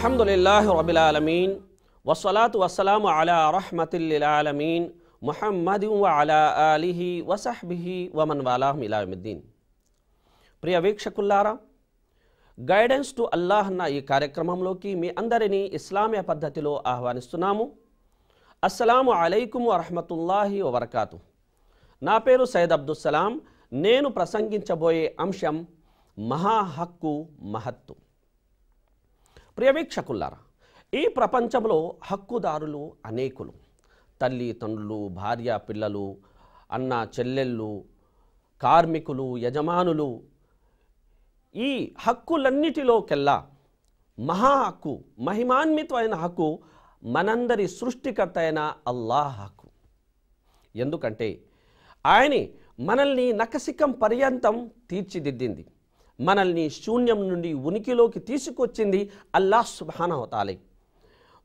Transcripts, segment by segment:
అల్హమ్దుల్లాహ్ రబిలాలమీన్ వసలాత్ వసలాం అలా రహమతుల్లాలమీన్ ముహమ్మద్ అలా అలీహి వసహ్బిహి వమన్ వాలాహం ఇలామిద్దీన్ ప్రియ వీక్షకుల్లారా గైడెన్స్ టు అల్లాహ్ అన్న ఈ కార్యక్రమంలోకి మీ అందరినీ ఇస్లామీయ పద్ధతిలో ఆహ్వానిస్తున్నాము అస్సలాము అలైకుం వరహమతుల్లాహి వరకాతు నా పేరు సయ్యద్ అబ్దుస్సలాం నేను ప్రసంగించబోయే అంశం మహా హక్కు మహత్తు ప్రియవీక్షకుల్లారా ఈ ప్రపంచంలో హక్కుదారులు అనేకులు తల్లి తండ్రులు భార్య పిల్లలు అన్న చెల్లెళ్ళు కార్మికులు యజమానులు ఈ హక్కులన్నిటిలోకెల్లా మహా హక్కు మహిమాన్వితమైన హక్కు మనందరి సృష్టికర్త అయిన అల్లాహ్ హక్కు ఎందుకంటే ఆయనే మనల్ని నకసికం పర్యంతం తీర్చిదిద్దింది మనల్ని శూన్యం నుండి ఉనికిలోకి తీసుకొచ్చింది అల్లాహ్ సుబానవతాలి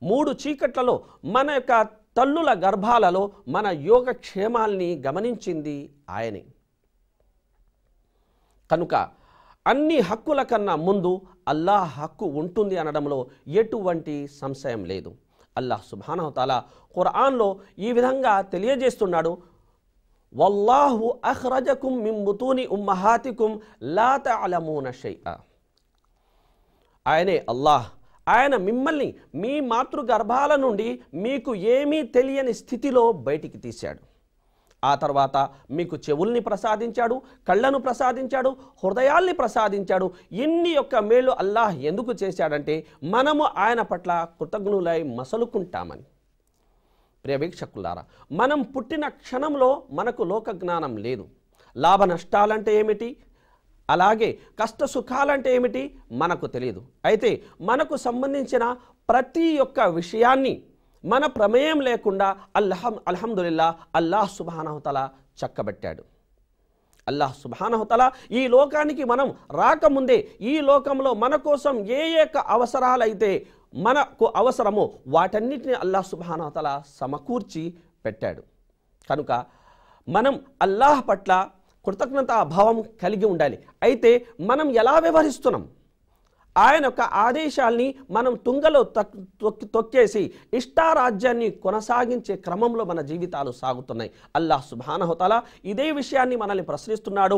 మూడు చీకట్లలో మన యొక్క తల్లుల గర్భాలలో మన యోగక్షేమాల్ని గమనించింది ఆయనే కనుక అన్ని హక్కుల కన్నా ముందు అల్లాహ్ హక్కు ఉంటుంది అనడంలో ఎటువంటి సంశయం లేదు అల్లాహ్ సుబానవతాల ఖురాన్లో ఈ విధంగా తెలియజేస్తున్నాడు వల్లాహు అహ్రజకుం మింబుతూని ఉమ్మహాతికుం లాత అలమూన ఆయనే అల్లాహ్ ఆయన మిమ్మల్ని మీ మాతృగర్భాల నుండి మీకు ఏమీ తెలియని స్థితిలో బయటికి తీశాడు ఆ తర్వాత మీకు చెవుల్ని ప్రసాదించాడు కళ్ళను ప్రసాదించాడు హృదయాల్ని ప్రసాదించాడు ఇన్ని యొక్క మేలు అల్లాహ్ ఎందుకు చేశాడంటే మనము ఆయన పట్ల కృతజ్ఞులై మసలుకుంటామని ప్రియవీక్షకులారా మనం పుట్టిన క్షణంలో మనకు లోక జ్ఞానం లేదు లాభ నష్టాలంటే ఏమిటి అలాగే కష్ట సుఖాలంటే ఏమిటి మనకు తెలియదు అయితే మనకు సంబంధించిన ప్రతి ఒక్క విషయాన్ని మన ప్రమేయం లేకుండా అల్లహం అల్హమ్దుల్లా అల్లాహ్ సుబానహతల చక్కబెట్టాడు అల్లాహ్ సుబానహతల ఈ లోకానికి మనం రాకముందే ఈ లోకంలో మన కోసం ఏ ఏక అవసరాలైతే మనకు అవసరమో వాటన్నిటిని అల్లాహ్ సుబానతల సమకూర్చి పెట్టాడు కనుక మనం అల్లాహ్ పట్ల కృతజ్ఞత అభావం కలిగి ఉండాలి అయితే మనం ఎలా వ్యవహరిస్తున్నాం ఆయన యొక్క ఆదేశాల్ని మనం తుంగలో తొక్కి తొక్కేసి ఇష్టారాజ్యాన్ని కొనసాగించే క్రమంలో మన జీవితాలు సాగుతున్నాయి అల్లాహ్ సుబానహతల ఇదే విషయాన్ని మనల్ని ప్రశ్నిస్తున్నాడు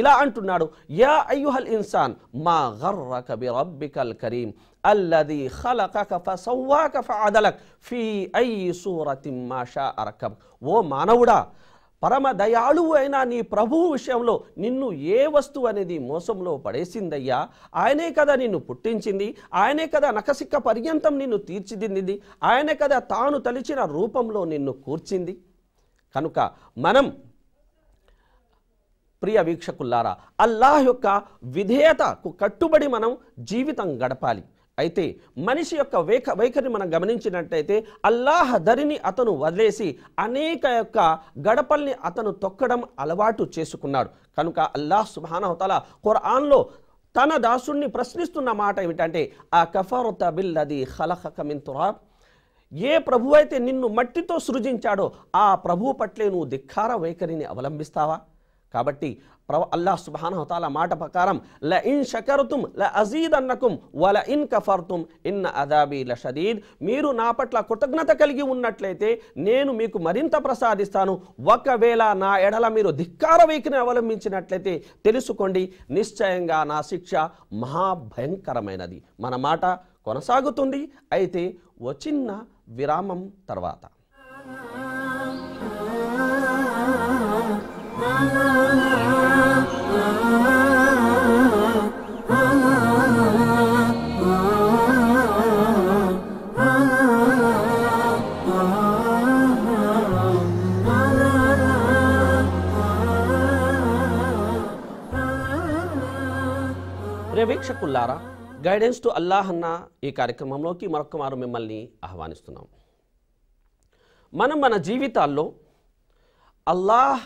ఇలా అంటున్నాడు యా అయ్యుహల్ ఇన్సాన్ మా గర్రక బి రబ్బికల్ కరీం అల్లది ఖలకక ఫసవ్వాక ఫఅదలక్ ఫీ అయ్యి సూరతి మాషా షా అరకబ్ ఓ మానవుడా పరమ దయాళువు అయిన నీ ప్రభువు విషయంలో నిన్ను ఏ వస్తువు అనేది మోసంలో పడేసిందయ్యా ఆయనే కదా నిన్ను పుట్టించింది ఆయనే కదా నకసిక్క పర్యంతం నిన్ను తీర్చిదిద్దింది ఆయనే కదా తాను తలిచిన రూపంలో నిన్ను కూర్చింది కనుక మనం ప్రియ వీక్షకుల్లారా అల్లాహ్ యొక్క విధేయతకు కట్టుబడి మనం జీవితం గడపాలి అయితే మనిషి యొక్క వైఖ వైఖరిని మనం గమనించినట్టయితే అల్లాహ్ దరిని అతను వదిలేసి అనేక యొక్క గడపల్ని అతను తొక్కడం అలవాటు చేసుకున్నాడు కనుక అల్లాహ్ సుబానహతల ఖురాన్లో తన దాసుణ్ణి ప్రశ్నిస్తున్న మాట ఏమిటంటే ఆ కఫారుత బిల్లది హలహక మిన్ ఏ ప్రభు అయితే నిన్ను మట్టితో సృజించాడో ఆ ప్రభు పట్లే నువ్వు ధిక్కార వైఖరిని అవలంబిస్తావా కాబట్టి ప్రవ అల్లాహ్ సుబానహతాల మాట ప్రకారం ల ఇన్ షకరుతుం ల అజీద్ అన్నకుం వల ఇన్ కఫర్తుం ఇన్ అదాబీ ల షదీద్ మీరు నా పట్ల కృతజ్ఞత కలిగి ఉన్నట్లయితే నేను మీకు మరింత ప్రసాదిస్తాను ఒకవేళ నా ఎడల మీరు ధిక్కార వైఖరిని అవలంబించినట్లయితే తెలుసుకోండి నిశ్చయంగా నా శిక్ష మహాభయంకరమైనది మన మాట కొనసాగుతుంది అయితే వచ్చిన్న విరామం తర్వాత ప్రియ గైడెన్స్ టు అల్లాహ్ అన్న ఈ కార్యక్రమంలోకి మరొక మారు మిమ్మల్ని ఆహ్వానిస్తున్నాం మనం మన జీవితాల్లో అల్లాహ్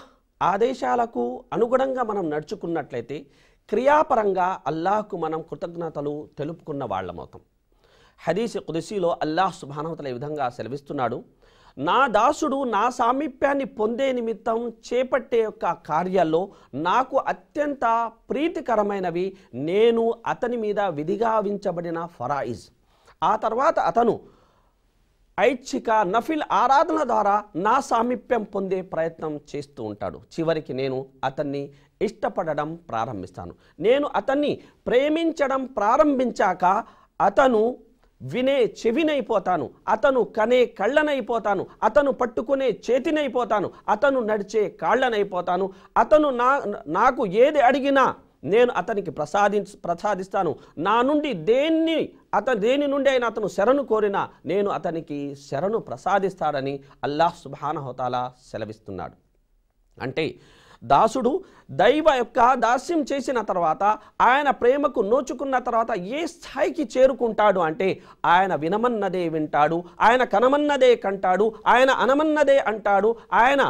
ఆదేశాలకు అనుగుణంగా మనం నడుచుకున్నట్లయితే క్రియాపరంగా అల్లాహ్కు మనం కృతజ్ఞతలు తెలుపుకున్న వాళ్ళమవుతాం హదీస్ కుదిసీలో అల్లాహ్ శుభానవతల ఈ విధంగా సెలవిస్తున్నాడు నా దాసుడు నా సామీప్యాన్ని పొందే నిమిత్తం చేపట్టే యొక్క కార్యాల్లో నాకు అత్యంత ప్రీతికరమైనవి నేను అతని మీద విధిగావించబడిన ఫరాయిజ్ ఆ తర్వాత అతను ఐచ్ఛిక నఫిల్ ఆరాధన ద్వారా నా సామీప్యం పొందే ప్రయత్నం చేస్తూ ఉంటాడు చివరికి నేను అతన్ని ఇష్టపడడం ప్రారంభిస్తాను నేను అతన్ని ప్రేమించడం ప్రారంభించాక అతను వినే చెవినైపోతాను అతను కనే కళ్ళనైపోతాను అతను పట్టుకునే చేతినైపోతాను అతను నడిచే కాళ్ళనైపోతాను అతను నా నాకు ఏది అడిగినా నేను అతనికి ప్రసాది ప్రసాదిస్తాను నా నుండి దేన్ని అతను దేని నుండి అయినా అతను శరణు కోరినా నేను అతనికి శరణు ప్రసాదిస్తాడని అల్లాహ్ సుబానహోతాలా సెలవిస్తున్నాడు అంటే దాసుడు దైవ యొక్క దాస్యం చేసిన తర్వాత ఆయన ప్రేమకు నోచుకున్న తర్వాత ఏ స్థాయికి చేరుకుంటాడు అంటే ఆయన వినమన్నదే వింటాడు ఆయన కనమన్నదే కంటాడు ఆయన అనమన్నదే అంటాడు ఆయన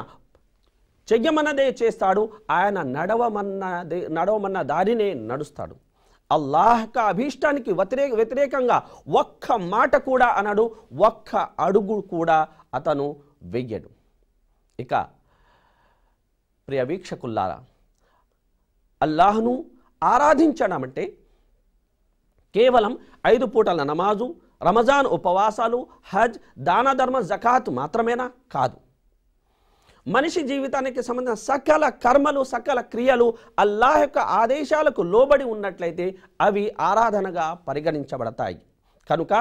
చెయ్యమన్నదే చేస్తాడు ఆయన నడవమన్నదే నడవమన్న దారినే నడుస్తాడు అల్లాహ్ అభీష్టానికి వ్యతిరేక వ్యతిరేకంగా ఒక్క మాట కూడా అనడు ఒక్క అడుగు కూడా అతను వెయ్యడు ఇక ప్రియ వీక్షకుల్లారా అల్లాహ్ను ఆరాధించడం అంటే కేవలం ఐదు పూటల నమాజు రమజాన్ ఉపవాసాలు హజ్ దాన ధర్మ జకాత్ మాత్రమేనా కాదు మనిషి జీవితానికి సంబంధించిన సకల కర్మలు సకల క్రియలు అల్లాహ్ యొక్క ఆదేశాలకు లోబడి ఉన్నట్లయితే అవి ఆరాధనగా పరిగణించబడతాయి కనుక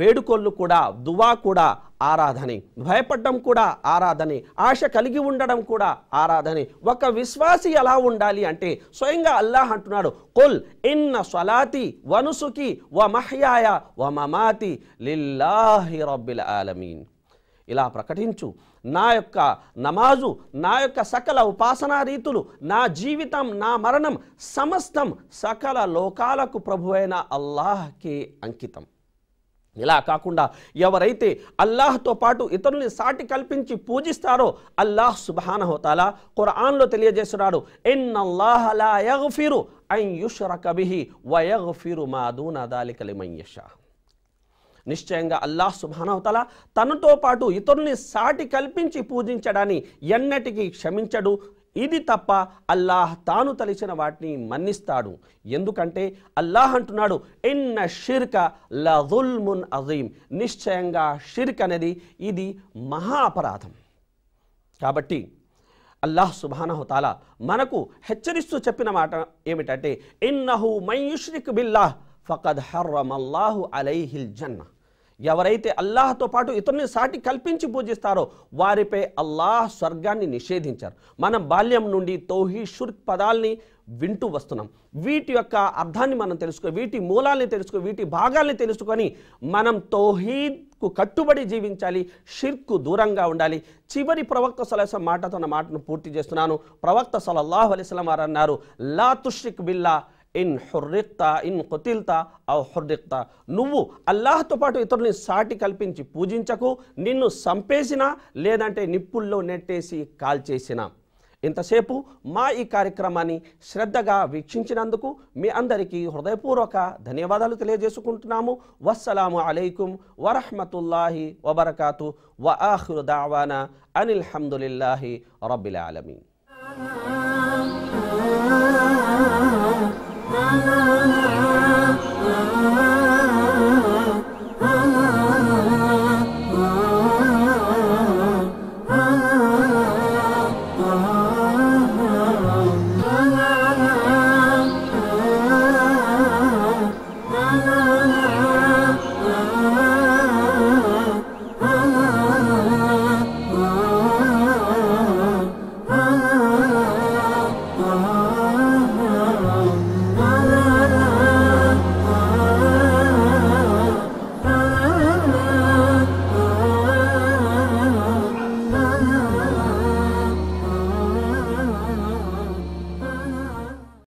వేడుకొల్లు కూడా దువా కూడా ఆరాధనే భయపడడం కూడా ఆరాధనే ఆశ కలిగి ఉండడం కూడా ఆరాధనే ఒక విశ్వాసి ఎలా ఉండాలి అంటే స్వయంగా అల్లాహ్ అంటున్నాడు కొల్ ఇన్న స్వలాతి వనుసుకి వ మహ్యాయ వ మమాతి లిల్లాహి రబ్బిల్ ఆలమీన్ ఇలా ప్రకటించు నా యొక్క నమాజు నా యొక్క సకల ఉపాసనా రీతులు నా జీవితం నా మరణం సమస్తం సకల లోకాలకు ప్రభు అయిన అల్లాహ్కే అంకితం ఇలా కాకుండా ఎవరైతే అల్లాహ్తో పాటు ఇతరుల్ని సాటి కల్పించి పూజిస్తారో అల్లాహ్ హోతాలా ఖురాన్లో తెలియజేస్తున్నాడు ఎన్నల్లాహలాయఫిరు అయ్యుషరకబిహి వయఫిరు మాదూన దాలికలిమయ్యషా నిశ్చయంగా అల్లాహ్ సుబానహతల తనతో పాటు ఇతరుల్ని సాటి కల్పించి పూజించడాన్ని ఎన్నటికీ క్షమించడు ఇది తప్ప అల్లాహ్ తాను తలిచిన వాటిని మన్నిస్తాడు ఎందుకంటే అల్లాహ్ అంటున్నాడు ఇన్న షిర్క లజుల్మున్ అజీమ్ నిశ్చయంగా షిర్క్ అనేది ఇది మహా అపరాధం కాబట్టి అల్లాహ్ సుబానహుతాల మనకు హెచ్చరిస్తూ చెప్పిన మాట ఏమిటంటే ఇన్నహు మై బిల్లాహ్ ఫకద్ హర్రమల్లాహు అలైహిల్ జన్నా ఎవరైతే అల్లాహతో పాటు ఇతరుని సాటి కల్పించి పూజిస్తారో వారిపై అల్లాహ్ స్వర్గాన్ని నిషేధించారు మనం బాల్యం నుండి తౌహీ షుర్క్ పదాల్ని వింటూ వస్తున్నాం వీటి యొక్క అర్థాన్ని మనం తెలుసుకో వీటి మూలాల్ని తెలుసుకో వీటి భాగాల్ని తెలుసుకొని మనం తౌహీద్కు కట్టుబడి జీవించాలి షిర్కు దూరంగా ఉండాలి చివరి ప్రవక్త సలహా మాటతో మాటను పూర్తి చేస్తున్నాను ప్రవక్త సలల్లాహు అలిస్లం వారు అన్నారు లా తుషిక్ బిల్లా ఇన్ హుర్రిక్తా ఇన్ కొతిల్తా ఔ హుర్రిక్తా నువ్వు అల్లాహ్తో పాటు ఇతరుని సాటి కల్పించి పూజించకు నిన్ను సంపేసినా లేదంటే నిప్పుల్లో నెట్టేసి కాల్చేసినా ఇంతసేపు మా ఈ కార్యక్రమాన్ని శ్రద్ధగా వీక్షించినందుకు మీ అందరికీ హృదయపూర్వక ధన్యవాదాలు తెలియజేసుకుంటున్నాము వస్సలాము అలైకుం వరహమతుల్లాహి వబర్కాతు వఆహురు దావానా అనిల్హమ్దుల్లాహి రబ్బిల్ ఆలమీన్